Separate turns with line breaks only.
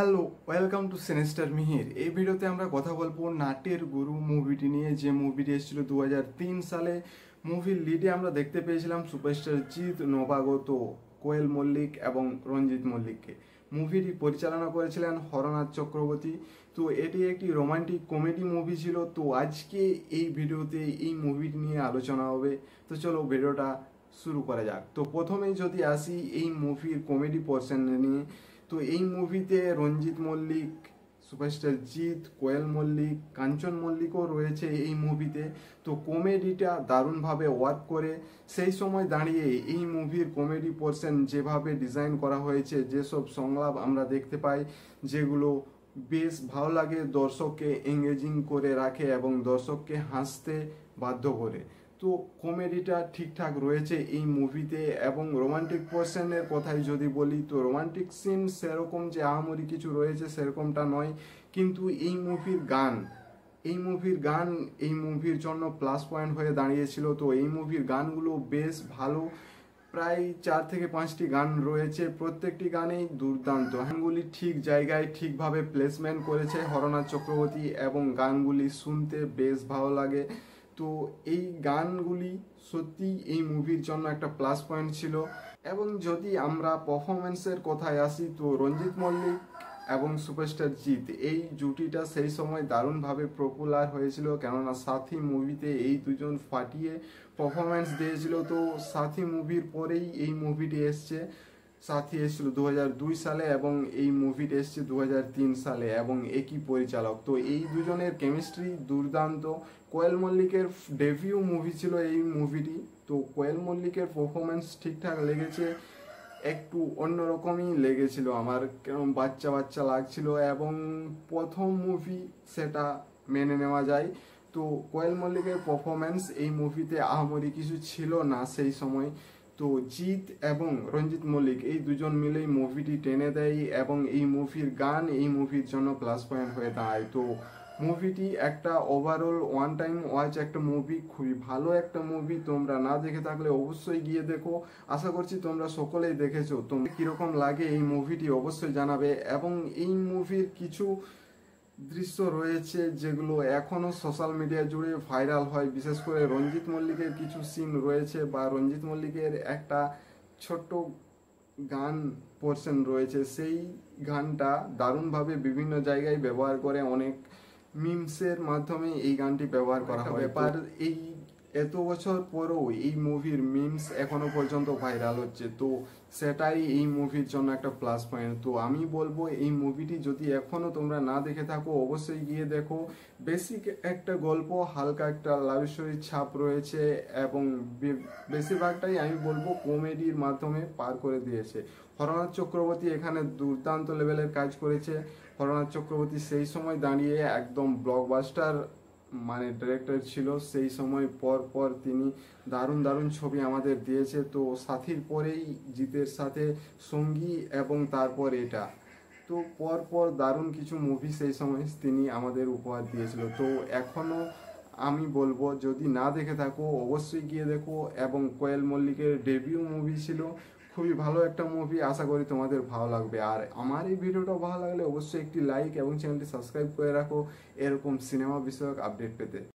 hello welcome to সেনেস্টার মিহির এই ভিডিওতে আমরা কথা বলবো নাটের গুরু মুভিটি নিয়ে যে মুভিটি এসেছিল দু সালে মুভির লিডে আমরা দেখতে পেয়েছিলাম সুপারস্টার জিৎ নবাগত কোয়েল মল্লিক এবং রঞ্জিত মল্লিককে মুভিটি পরিচালনা করেছিলেন হরনাথ চক্রবর্তী তো এটি একটি রোমান্টিক কমেডি মুভি ছিল তো আজকে এই ভিডিওতে এই মুভিটি নিয়ে আলোচনা হবে তো চলো ভিডিওটা শুরু করা যাক তো প্রথমেই যদি আসি এই মুভির কমেডি পর্সেন্ট নিয়ে তো এই মুভিতে রঞ্জিত মল্লিক সুপারস্টার জিৎ কোয়েল মল্লিক কাঞ্চন মল্লিকও রয়েছে এই মুভিতে তো কমেডিটা দারুণভাবে ওয়ার্ক করে সেই সময় দাঁড়িয়ে এই মুভির কমেডি পোর্শন যেভাবে ডিজাইন করা হয়েছে যেসব সংলাপ আমরা দেখতে পাই যেগুলো বেশ ভালো লাগে দর্শককে এঙ্গেজিং করে রাখে এবং দর্শককে হাসতে বাধ্য করে তো কমেডিটা ঠিকঠাক রয়েছে এই মুভিতে এবং রোমান্টিক পোর্শনের কথাই যদি বলি তো রোমান্টিক সিন সেরকম যে আহামরি কিছু রয়েছে সেরকমটা নয় কিন্তু এই মুভির গান এই মুভির গান এই মুভির জন্য প্লাস পয়েন্ট হয়ে দাঁড়িয়েছিল তো এই মুভির গানগুলো বেশ ভালো প্রায় চার থেকে পাঁচটি গান রয়েছে প্রত্যেকটি গানেই দুর্দান্ত গানগুলি ঠিক জায়গায় ঠিকভাবে প্লেসমেন্ট করেছে হরনাথ চক্রবর্তী এবং গানগুলি শুনতে বেশ ভালো লাগে তো এই গানগুলি সত্যি এই মুভির জন্য একটা প্লাস পয়েন্ট ছিল এবং যদি আমরা পারফরমেন্সের কথায় আসি তো রঞ্জিত মল্লিক এবং সুপারস্টার জিৎ এই জুটিটা সেই সময় দারুণভাবে পপুলার হয়েছিল কেননা সাথী মুভিতে এই দুজন ফাটিয়ে পারফরমেন্স দিয়েছিল তো সাথী মুভির পরেই এই মুভিটি এসছে সাথী এসেছিল দু সালে এবং এই মুভিটি এসছে দু সালে এবং একই পরিচালক তো এই দুজনের কেমিস্ট্রি দুর্দান্ত কোয়েল মল্লিকের ডেভিউ মুভি ছিল এই মুভিটি তো কোয়েল মল্লিকের পারফরমেন্স ঠিকঠাক লেগেছে একটু অন্যরকমই লেগেছিল আমার কেমন বাচ্চা বাচ্চা লাগছিল এবং প্রথম মুভি সেটা মেনে নেওয়া যায় তো কোয়েল মল্লিকের পারফরমেন্স এই মুভিতে আহামরি কিছু ছিল না সেই সময় তো জিৎ এবং রঞ্জিত মল্লিক এই দুজন মিলেই মুভিটি টেনে দেয় এবং এই মুভির গান এই মুভির জন্য প্লাস পয়েন্ট হয়ে দাঁড়ায় তো মুভিটি একটা ওভারঅল ওয়ান টাইম ওয়াচ একটা মুভি খুবই ভালো একটা মুভি তোমরা না দেখে থাকলে অবশ্যই গিয়ে দেখো আশা করছি তোমরা সকলেই দেখেছো তোমরা কীরকম লাগে এই মুভিটি অবশ্যই জানাবে এবং এই মুভির কিছু দৃশ্য রয়েছে যেগুলো এখনও সোশ্যাল মিডিয়া জুড়ে ভাইরাল হয় বিশেষ করে রঞ্জিত মল্লিকের কিছু সিন রয়েছে বা রঞ্জিত মল্লিকের একটা ছোট্ট গান পোর্শন রয়েছে সেই গানটা দারুণভাবে বিভিন্ন জায়গায় ব্যবহার করে অনেক মিমসের মাধ্যমে এই গানটি ব্যবহার করা হয় ব্যাপার এই এত বছর পরেও এই মুভির মিমস এখনো পর্যন্ত ভাইরাল হচ্ছে তো সেটাই এই মুভির জন্য একটা প্লাস পয়েন্ট তো আমি বলবো এই মুভিটি যদি এখনো তোমরা না দেখে থাকো অবশ্যই গিয়ে দেখো বেসিক একটা গল্প হালকা একটা লাভ স্টোরির ছাপ রয়েছে এবং বেশিরভাগটাই আমি বলবো কমেডির মাধ্যমে পার করে দিয়েছে হরনাথ চক্রবর্তী এখানে দুর্দান্ত লেভেলের কাজ করেছে হরনাথ চক্রবর্তী সেই সময় দাঁড়িয়ে একদম ব্লকবাস্টার মানে ডিরেক্টর ছিল সেই সময় পর পর তিনি দারুণ দারুণ ছবি আমাদের দিয়েছে তো সাথীর পরেই জিতের সাথে সঙ্গী এবং তারপর এটা তো পর পর দারুণ কিছু মুভি সেই সময় তিনি আমাদের উপহার দিয়েছিল তো এখনও আমি বলবো যদি না দেখে থাকো অবশ্যই গিয়ে দেখো এবং কোয়েল মল্লিকের ডেবিউ মুভি ছিল খুবই ভালো একটা মুভি আশা করি তোমাদের ভালো লাগবে আর আমার এই ভিডিওটা ভালো লাগলে অবশ্যই একটি লাইক এবং চ্যানেলটি সাবস্ক্রাইব করে রাখো এরকম সিনেমা বিষয়ক আপডেট পেতে